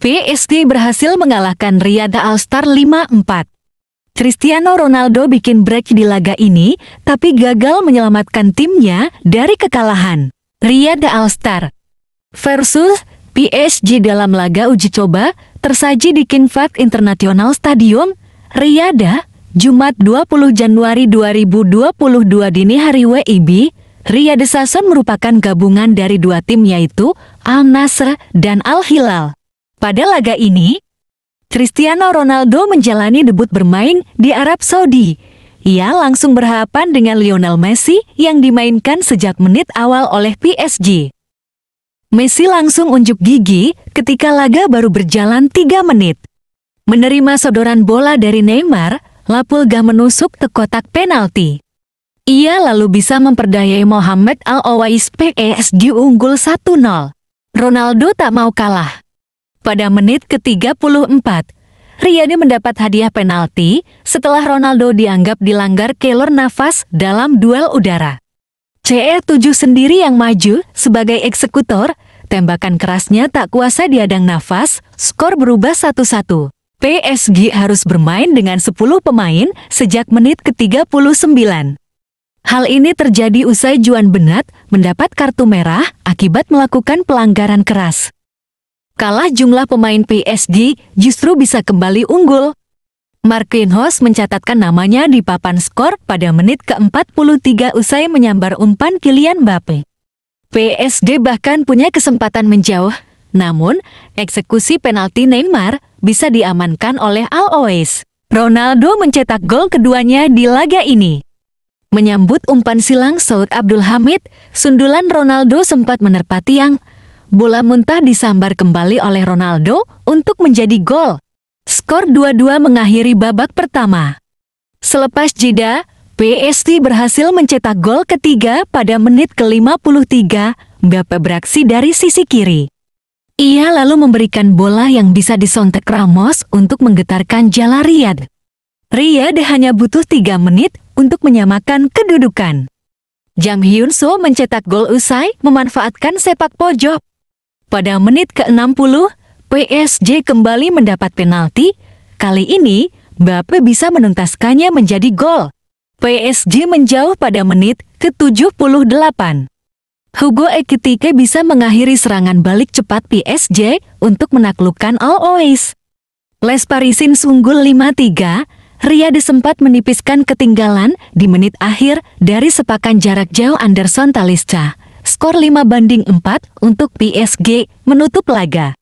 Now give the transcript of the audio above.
PSG berhasil mengalahkan Riyada Al-Star 5-4. Cristiano Ronaldo bikin break di laga ini, tapi gagal menyelamatkan timnya dari kekalahan. Riyada Al-Star versus PSG dalam laga uji coba tersaji di King Fahd International Stadium, Riyadh, Jumat 20 Januari 2022 dini hari WIB. Riyadh Sasson merupakan gabungan dari dua tim yaitu Al Nasr dan Al Hilal. Pada laga ini, Cristiano Ronaldo menjalani debut bermain di Arab Saudi. Ia langsung berhadapan dengan Lionel Messi yang dimainkan sejak menit awal oleh PSG. Messi langsung unjuk gigi ketika laga baru berjalan 3 menit. Menerima sodoran bola dari Neymar, Lapulga menusuk ke kotak penalti. Ia lalu bisa memperdayai Mohamed Al-Owais PSG unggul 1-0. Ronaldo tak mau kalah. Pada menit ke-34, Riani mendapat hadiah penalti setelah Ronaldo dianggap dilanggar kelor nafas dalam duel udara. CR7 sendiri yang maju sebagai eksekutor, tembakan kerasnya tak kuasa diadang nafas, skor berubah 1-1. PSG harus bermain dengan 10 pemain sejak menit ke-39. Hal ini terjadi usai Juan Benat mendapat kartu merah akibat melakukan pelanggaran keras kalah jumlah pemain PSG justru bisa kembali unggul. Marquinhos mencatatkan namanya di papan skor pada menit ke-43 usai menyambar umpan Kylian Mbappe. PSG bahkan punya kesempatan menjauh, namun eksekusi penalti Neymar bisa diamankan oleh Al-Oais. Ronaldo mencetak gol keduanya di laga ini. Menyambut umpan silang Saud Abdul Hamid, sundulan Ronaldo sempat menerpa tiang, bola muntah disambar kembali oleh Ronaldo untuk menjadi gol. Skor 2-2 mengakhiri babak pertama. Selepas jeda, PSG berhasil mencetak gol ketiga pada menit ke-53 Mbappe beraksi dari sisi kiri. Ia lalu memberikan bola yang bisa disontek Ramos untuk menggetarkan jala Riyad. Riyad hanya butuh tiga menit untuk menyamakan kedudukan. Jang Hyun soo mencetak gol usai memanfaatkan sepak pojok. Pada menit ke-60, PSG kembali mendapat penalti. Kali ini, Bape bisa menuntaskannya menjadi gol. PSG menjauh pada menit ke-78. Hugo Ekitike bisa mengakhiri serangan balik cepat PSG untuk menaklukkan All Always. Les Parisin sunggul 5-3, Ria sempat menipiskan ketinggalan di menit akhir dari sepakan jarak jauh Anderson Talisca. Skor 5 banding 4 untuk PSG menutup laga.